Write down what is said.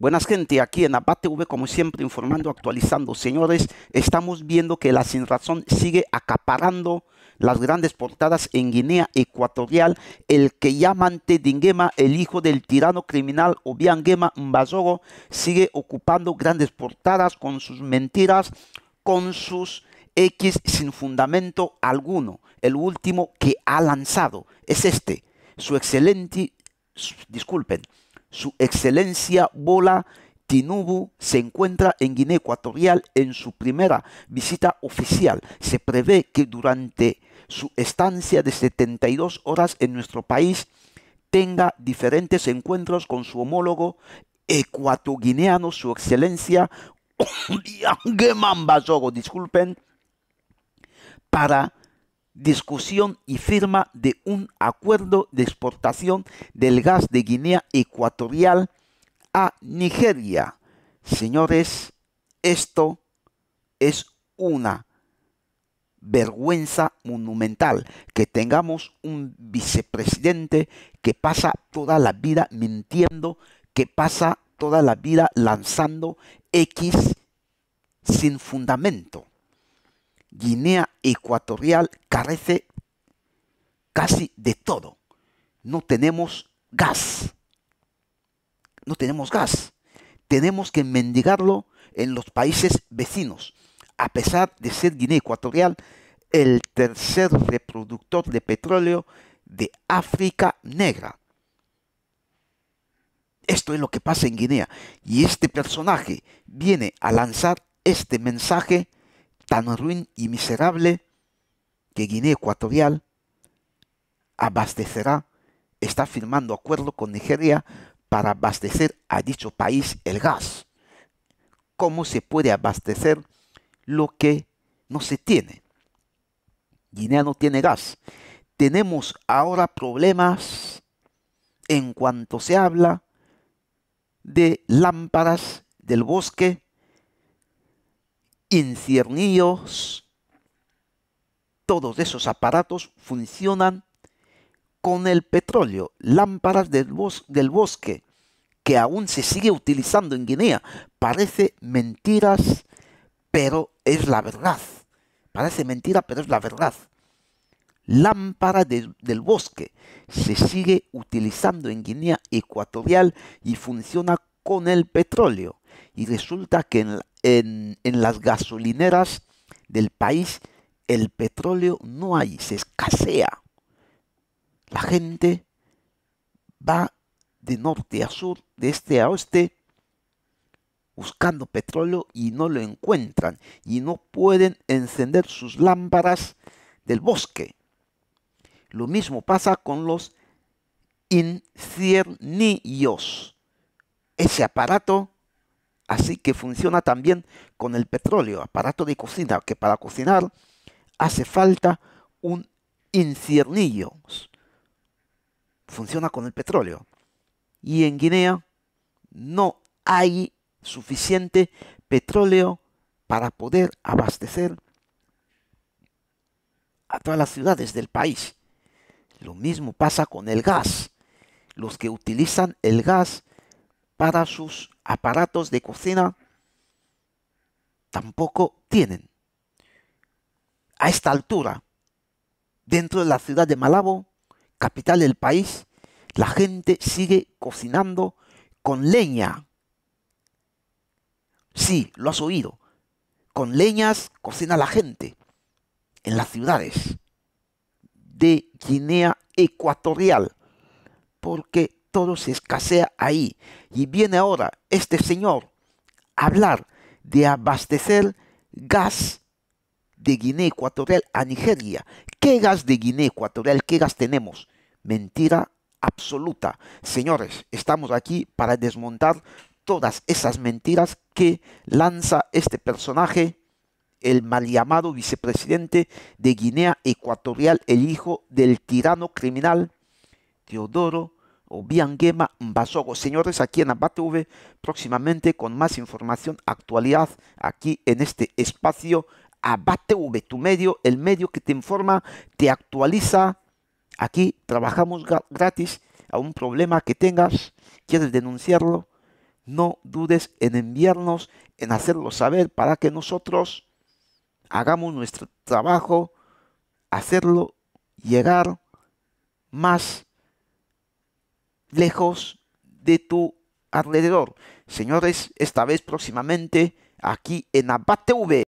Buenas gente, aquí en Abate V, como siempre informando, actualizando. Señores, estamos viendo que la sin razón sigue acaparando las grandes portadas en Guinea Ecuatorial. El que llaman Tedingema, el hijo del tirano criminal Obiangema Mbazogo, sigue ocupando grandes portadas con sus mentiras, con sus X sin fundamento alguno. El último que ha lanzado es este, su excelente, disculpen, su excelencia Bola Tinubu se encuentra en Guinea Ecuatorial en su primera visita oficial. Se prevé que durante su estancia de 72 horas en nuestro país tenga diferentes encuentros con su homólogo ecuatoguineano, su excelencia disculpen, para discusión y firma de un acuerdo de exportación del gas de Guinea Ecuatorial a Nigeria. Señores, esto es una vergüenza monumental que tengamos un vicepresidente que pasa toda la vida mintiendo, que pasa toda la vida lanzando X sin fundamento. Guinea Ecuatorial carece casi de todo. No tenemos gas. No tenemos gas. Tenemos que mendigarlo en los países vecinos. A pesar de ser Guinea Ecuatorial el tercer reproductor de petróleo de África Negra. Esto es lo que pasa en Guinea. Y este personaje viene a lanzar este mensaje tan ruin y miserable que Guinea Ecuatorial abastecerá, está firmando acuerdo con Nigeria para abastecer a dicho país el gas. ¿Cómo se puede abastecer lo que no se tiene? Guinea no tiene gas. Tenemos ahora problemas en cuanto se habla de lámparas del bosque Inciernillos, todos esos aparatos funcionan con el petróleo, lámparas del, bosque, que aún se sigue utilizando en Guinea. Parece mentiras, pero es la verdad. Parece mentira, pero es la verdad. Lámpara del bosque se sigue utilizando en Guinea Ecuatorial y funciona con el petróleo y resulta que en, las gasolineras del país el petróleo no hay, se escasea. La gente va de norte a sur, de este a oeste, buscando petróleo y no lo encuentran y no pueden encender sus lámparas del bosque. Lo mismo pasa con los inciernillos. Ese aparato Así que funciona también con el petróleo, aparato de cocina, que para cocinar hace falta un inciernillo. Funciona con el petróleo. Y en Guinea no hay suficiente petróleo para poder abastecer a todas las ciudades del país. Lo mismo pasa con el gas. Los que utilizan el gas para sus aparatos de cocina tampoco tienen. A esta altura, dentro de la ciudad de Malabo, capital del país, la gente sigue cocinando con leña. Sí, lo has oído. Con leñas cocina la gente en las ciudades de Guinea Ecuatorial, porque todo se escasea ahí. Y viene ahora este señor a hablar de abastecer gas de Guinea Ecuatorial a Nigeria. ¿Qué gas de Guinea Ecuatorial? ¿Qué gas tenemos? Mentira absoluta. Señores, estamos aquí para desmontar todas esas mentiras que lanza este personaje, el mal llamado vicepresidente de Guinea Ecuatorial, el hijo del tirano criminal Teodoro gema Basogo, Señores, aquí en AbateV próximamente con más información, actualidad, aquí en este espacio AbateV tu medio, el medio que te informa, te actualiza. Aquí trabajamos gratis a un problema que tengas, quieres denunciarlo, no dudes en enviarnos, en hacerlo saber para que nosotros hagamos nuestro trabajo, hacerlo llegar más lejos de tu alrededor. Señores, esta vez próximamente aquí en Abate